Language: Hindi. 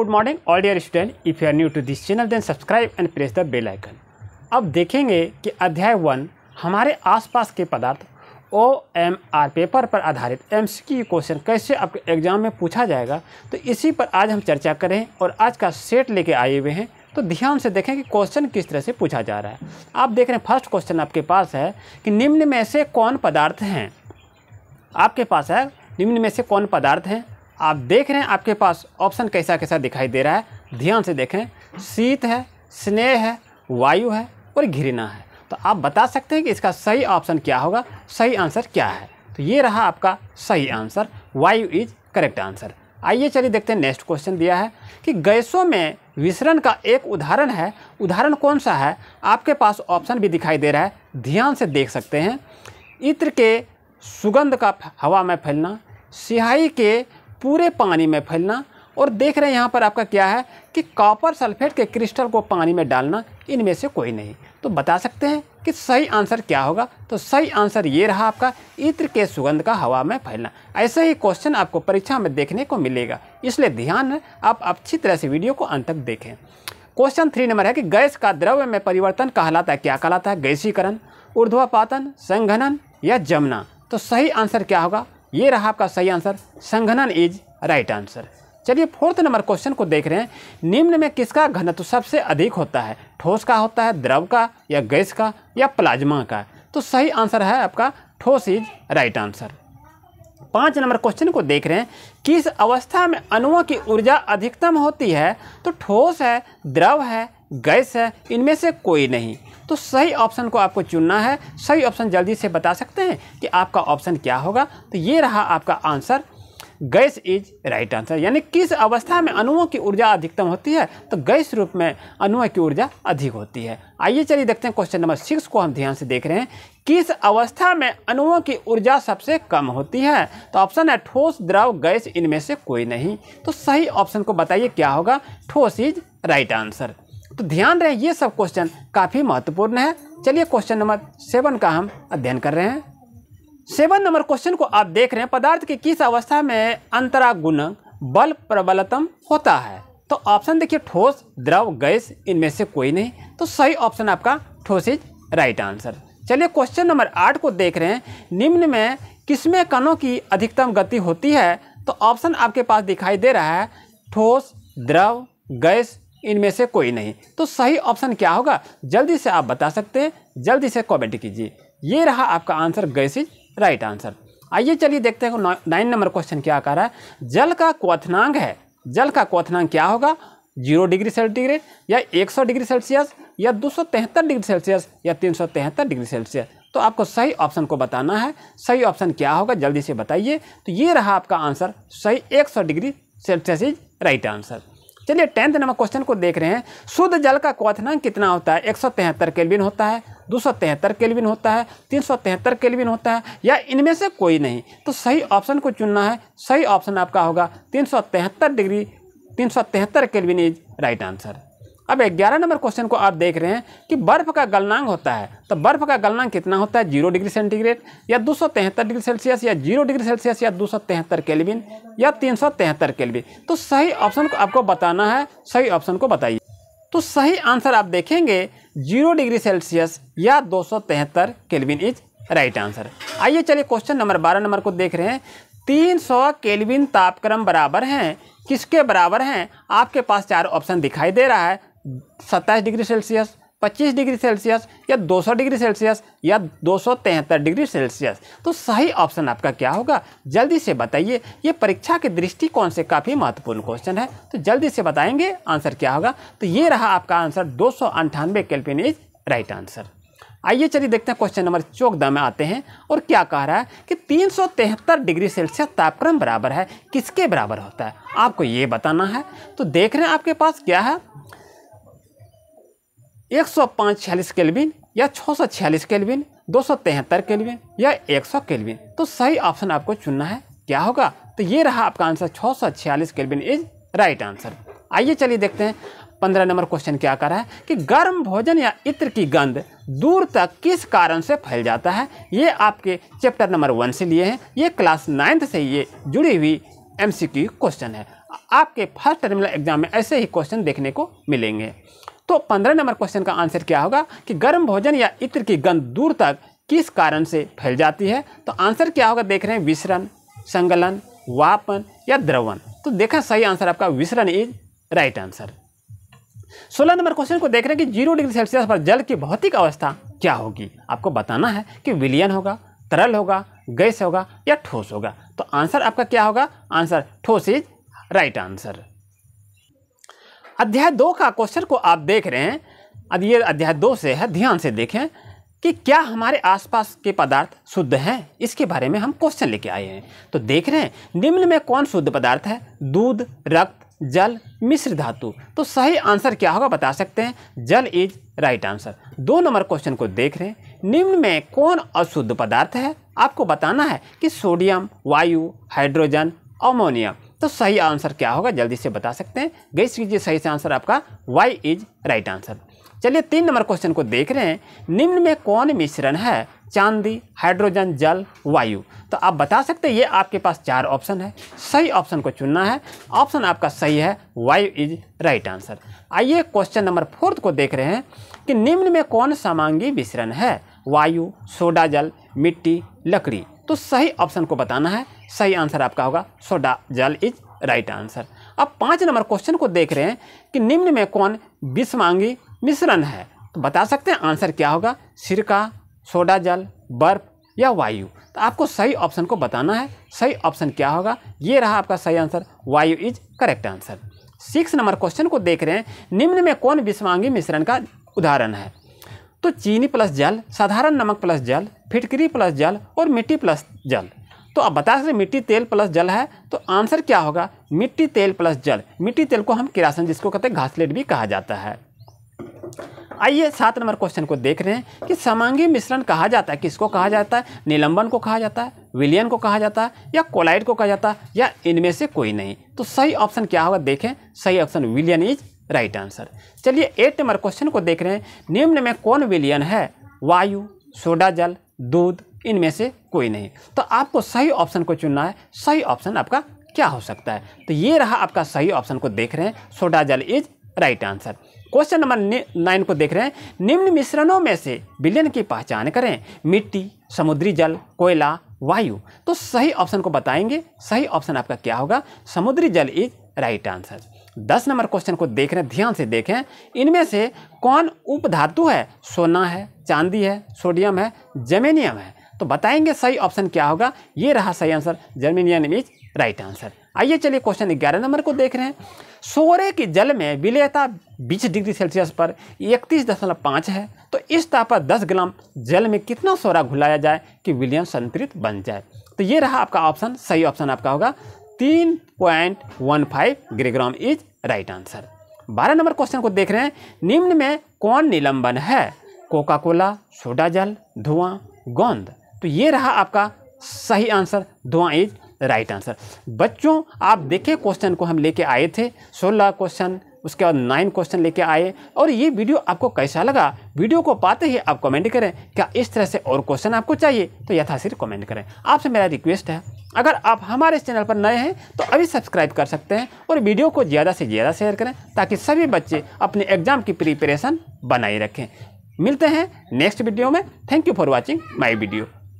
good morning all dear student if you are new to this channel then subscribe and press the bell icon अब देखेंगे कि अध्याय वन हमारे आसपास के पदार्थ ओ एम आर पेपर पर आधारित एम सी की क्वेश्चन कैसे आपके एग्जाम में पूछा जाएगा तो इसी पर आज हम चर्चा करें और आज का सेट लेके आए हुए हैं तो ध्यान से देखें कि क्वेश्चन किस तरह से पूछा जा रहा है आप देख रहे हैं फर्स्ट क्वेश्चन आपके पास है कि निम्न में से कौन पदार्थ हैं आपके पास है निम्न में से कौन पदार्थ हैं आप देख रहे हैं आपके पास ऑप्शन कैसा कैसा दिखाई दे रहा है ध्यान से देखें शीत है स्नेह है वायु है और घृणा है तो आप बता सकते हैं कि इसका सही ऑप्शन क्या होगा सही आंसर क्या है तो ये रहा आपका सही आंसर वायु इज करेक्ट आंसर आइए चलिए देखते हैं नेक्स्ट क्वेश्चन दिया है कि गैसों में विसरण का एक उदाहरण है उदाहरण कौन सा है आपके पास ऑप्शन भी दिखाई दे रहा है ध्यान से देख सकते हैं इत्र के सुगंध का हवा में फैलना सिहाई के पूरे पानी में फैलना और देख रहे हैं यहाँ पर आपका क्या है कि कॉपर सल्फेट के क्रिस्टल को पानी में डालना इनमें से कोई नहीं तो बता सकते हैं कि सही आंसर क्या होगा तो सही आंसर ये रहा आपका इत्र के सुगंध का हवा में फैलना ऐसे ही क्वेश्चन आपको परीक्षा में देखने को मिलेगा इसलिए ध्यान आप अच्छी तरह से वीडियो को अंत तक देखें क्वेश्चन थ्री नंबर है कि गैस का द्रव्य में परिवर्तन कहलाता है क्या कहलाता है गैसीकरण ऊर्ध्वापातन संघनन या जमना तो सही आंसर क्या होगा ये रहा आपका सही आंसर संघनन इज राइट आंसर चलिए फोर्थ नंबर क्वेश्चन को देख रहे हैं निम्न में किसका घनत्व सबसे अधिक होता है ठोस का होता है द्रव का या गैस का या प्लाज्मा का तो सही आंसर है आपका ठोस इज राइट आंसर पाँच नंबर क्वेश्चन को देख रहे हैं किस अवस्था में अणुओं की ऊर्जा अधिकतम होती है तो ठोस है द्रव है गैस है इनमें से कोई नहीं तो सही ऑप्शन को आपको चुनना है सही ऑप्शन जल्दी से बता सकते हैं कि आपका ऑप्शन क्या होगा तो ये रहा आपका answer gas is right answer यानी किस अवस्था में अणुओं की ऊर्जा अधिकतम होती है तो गैस रूप में अणुओं की ऊर्जा अधिक होती है आइए चलिए देखते हैं क्वेश्चन नंबर सिक्स को हम ध्यान से देख रहे हैं किस अवस्था में अणुओं की ऊर्जा सबसे कम होती है तो ऑप्शन है ठोस द्रव गैस इनमें से कोई नहीं तो सही ऑप्शन को बताइए क्या होगा ठोस इज राइट आंसर तो ध्यान रहे ये सब क्वेश्चन काफ़ी महत्वपूर्ण है चलिए क्वेश्चन नंबर सेवन का हम अध्ययन कर रहे हैं सेवन नंबर क्वेश्चन को आप देख रहे हैं पदार्थ की किस अवस्था में अंतरा गुणक बल प्रबलतम होता है तो ऑप्शन देखिए ठोस द्रव गैस इनमें से कोई नहीं तो सही ऑप्शन आपका ठोस इज राइट आंसर चलिए क्वेश्चन नंबर आठ को देख रहे हैं निम्न में किसमें कणों की अधिकतम गति होती है तो ऑप्शन आपके पास दिखाई दे रहा है ठोस द्रव गैस इनमें से कोई नहीं तो सही ऑप्शन क्या होगा जल्दी से आप बता सकते हैं जल्दी से कॉमेंट कीजिए ये रहा आपका answer gas is right answer आइए चलिए देखते हैं नाइन नंबर क्वेश्चन क्या कह रहा है जल का क्वथनांग है जल का क्वथनांग क्या होगा जीरो डिग्री सेल्टीग्रेड या एक सौ डिग्री सेल्सियस या दो सौ तिहत्तर डिग्री सेल्सियस या तीन सौ तिहत्तर डिग्री सेल्सियस तो आपको सही ऑप्शन को बताना है सही ऑप्शन क्या होगा जल्दी से बताइए तो ये रहा आपका आंसर सही एक सौ degree Celsius is right answer चलिए टेंथ नंबर क्वेश्चन को देख रहे हैं शुद्ध जल का क्वथनांक कितना होता है एक सौ तिहत्तर केल्विन होता है दो सौ तिहत्तर केल्विन होता है तीन सौ तिहत्तर केल्विन होता है या इनमें से कोई नहीं तो सही ऑप्शन को चुनना है सही ऑप्शन आपका होगा तीन सौ तिहत्तर डिग्री तीन सौ तिहत्तर केल्विन इज राइट आंसर अब ग्यारह नंबर क्वेश्चन को आप देख रहे हैं कि बर्फ़ का गलनांग होता है तो बर्फ़ का गलनांग कितना होता है जीरो डिग्री सेंटीग्रेड या दो डिग्री सेल्सियस या जीरो डिग्री सेल्सियस या दो केल्विन या तीन केल्विन तो सही ऑप्शन को आपको बताना है सही ऑप्शन को बताइए तो सही आंसर आप देखेंगे जीरो डिग्री सेल्सियस या दो केल्विन इज राइट आंसर आइए चलिए क्वेश्चन नंबर बारह नंबर को देख रहे हैं तीन सौ केल्विन तापक्रम बराबर हैं किसके बराबर हैं आपके पास चार ऑप्शन दिखाई दे रहा है सत्ताईस डिग्री सेल्सियस 25 डिग्री सेल्सियस या 200 डिग्री सेल्सियस या तिहत्तर डिग्री सेल्सियस तो सही ऑप्शन आपका क्या होगा जल्दी से बताइए ये परीक्षा के दृष्टिकोण से काफ़ी महत्वपूर्ण क्वेश्चन है तो जल्दी से बताएंगे आंसर क्या होगा तो ये रहा आपका आंसर दो सौ अंठानवे कैल्पिन इज राइट आंसर आइए चलिए देखते हैं क्वेश्चन नंबर चौदह में आते हैं और क्या कह रहा है कि तीन डिग्री सेल्सियस तापक्रम बराबर है किसके बराबर होता है आपको ये बताना है तो देख रहे हैं आपके पास क्या है एक सौ पाँच छियालीस केलविन या छः सौ छियालीस केलविन दो सौ तिहत्तर केलविन या एक सौ केलविन तो सही ऑप्शन आपको चुनना है क्या होगा तो ये रहा आपका आंसर छः सौ छियालीस केलविन इज राइट आंसर आइए चलिए देखते हैं पंद्रह नंबर क्वेश्चन क्या कर रहा है कि गर्म भोजन या इत्र की गंध दूर तक किस कारण से फैल जाता है ये आपके चैप्टर नंबर वन से लिए हैं ये क्लास नाइन्थ से ये जुड़ी हुई एम क्वेश्चन है आपके फर्स्ट टर्मिनल एग्जाम में ऐसे ही क्वेश्चन देखने को मिलेंगे तो पंद्रह नंबर क्वेश्चन का आंसर क्या होगा कि गर्म भोजन या इत्र की गंध दूर तक किस कारण से फैल जाती है तो आंसर क्या होगा देख रहे हैं विसरण संगलन वापन या द्रवण तो देखा सही आंसर आपका विसरण इज राइट आंसर सोलह नंबर क्वेश्चन को देख रहे हैं कि जीरो डिग्री सेल्सियस पर जल की भौतिक अवस्था क्या होगी आपको बताना है कि विलियन होगा तरल होगा गैस होगा या ठोस होगा तो आंसर आपका क्या होगा आंसर ठोस इज राइट आंसर अध्याय दो का क्वेश्चन को आप देख रहे हैं अब ये अध्याय दो से है ध्यान से देखें कि क्या हमारे आसपास के पदार्थ शुद्ध हैं इसके बारे में हम क्वेश्चन लेके आए हैं तो देख रहे हैं निम्न में कौन शुद्ध पदार्थ है दूध रक्त जल मिश्र धातु तो सही आंसर क्या होगा बता सकते हैं जल इज राइट आंसर दो नंबर क्वेश्चन को देख रहे हैं निम्न में कौन अशुद्ध पदार्थ है आपको बताना है कि सोडियम वायु हाइड्रोजन अमोनियम तो सही आंसर क्या होगा जल्दी से बता सकते हैं गैस कीजिए सही से आंसर आपका वाई इज राइट आंसर चलिए तीन नंबर क्वेश्चन को देख रहे हैं निम्न में कौन मिश्रण है चांदी हाइड्रोजन जल वायु तो आप बता सकते हैं ये आपके पास चार ऑप्शन है सही ऑप्शन को चुनना है ऑप्शन आपका सही है वायु इज राइट आंसर आइए क्वेश्चन नंबर फोर्थ को देख रहे हैं कि निम्न में कौन सामांगी मिश्रण है वायु सोडा जल मिट्टी लकड़ी तो सही ऑप्शन को बताना है सही आंसर आपका होगा सोडा जल इज राइट आंसर अब पाँच नंबर क्वेश्चन को देख रहे हैं कि निम्न में कौन विषमांगी मिश्रण है तो बता सकते हैं आंसर क्या होगा सिरका सोडा जल बर्फ या वायु तो आपको सही ऑप्शन को बताना है सही ऑप्शन क्या होगा ये रहा आपका सही आंसर वायु is correct answer six number question को देख रहे हैं निम्न में कौन विषमांगी मिश्रण का उदाहरण है तो चीनी प्लस जल साधारण नमक प्लस जल फिटकरी प्लस जल और मिट्टी प्लस जल तो अब बता सकते मिट्टी तेल प्लस जल है तो आंसर क्या होगा मिट्टी तेल प्लस जल मिट्टी तेल को हम किरासन जिसको कहते हैं घासलेट भी कहा जाता है आइए सात नंबर क्वेश्चन को देख रहे हैं कि समांगी मिश्रण कहा जाता है किसको कहा जाता है निलंबन को कहा जाता है विलियन को कहा जाता है या कोलाइड को कहा जाता है या इनमें से कोई नहीं तो सही ऑप्शन क्या होगा देखें सही ऑप्शन विलियन इज राइट आंसर चलिए एट नंबर क्वेश्चन को देख रहे हैं निम्न में कौन विलियन है वायु सोडा जल दूध इनमें से कोई नहीं तो आपको सही ऑप्शन को चुनना है सही ऑप्शन आपका क्या हो सकता है तो ये रहा आपका सही ऑप्शन को देख रहे हैं सोडा जल is right answer question number nine को देख रहे हैं निम्न मिश्रणों में से विलियन की पहचान करें मिट्टी समुद्री जल कोयला वायु तो सही ऑप्शन को बताएंगे सही ऑप्शन आपका क्या होगा समुद्री जल इज राइट आंसर दस नंबर क्वेश्चन को देख रहे हैं ध्यान से देखें इनमें से कौन उपधातु है सोना है चांदी है सोडियम है जमेनियम है तो बताएंगे सही ऑप्शन क्या होगा ये रहा सही answer germanium is right answer आइए चलिए क्वेश्चन ग्यारह नंबर को देख रहे हैं सोरे के जल में विलेयता बीस डिग्री सेल्सियस पर इकतीस दशमलव पाँच है तो इस ताप पर दस ग्राम जल में कितना सोरा घुलाया जाए कि विलियम संतुलित बन जाए तो ये रहा आपका ऑप्शन सही ऑप्शन आपका होगा तीन point one five gram is right answer बारह नंबर क्वेश्चन को देख रहे हैं निम्न में कौन निलंबन है कोका कोला सोडा जल धुआं गोंद तो ये रहा आपका सही आंसर धुआं इज राइट आंसर बच्चों आप देखे क्वेश्चन को हम लेके आए थे सोलह क्वेश्चन उसके बाद नाइन क्वेश्चन लेके आए और ये वीडियो आपको कैसा लगा वीडियो को पाते ही आप कमेंट करें क्या इस तरह से और क्वेश्चन आपको चाहिए तो यथाशीर कमेंट करें आपसे मेरा रिक्वेस्ट है अगर आप हमारे इस चैनल पर नए हैं तो अभी सब्सक्राइब कर सकते हैं और वीडियो को ज़्यादा से ज़्यादा शेयर करें ताकि सभी बच्चे अपने एग्ज़ाम की प्रिपरेशन बनाए रखें मिलते हैं नेक्स्ट वीडियो में thank you for watching my video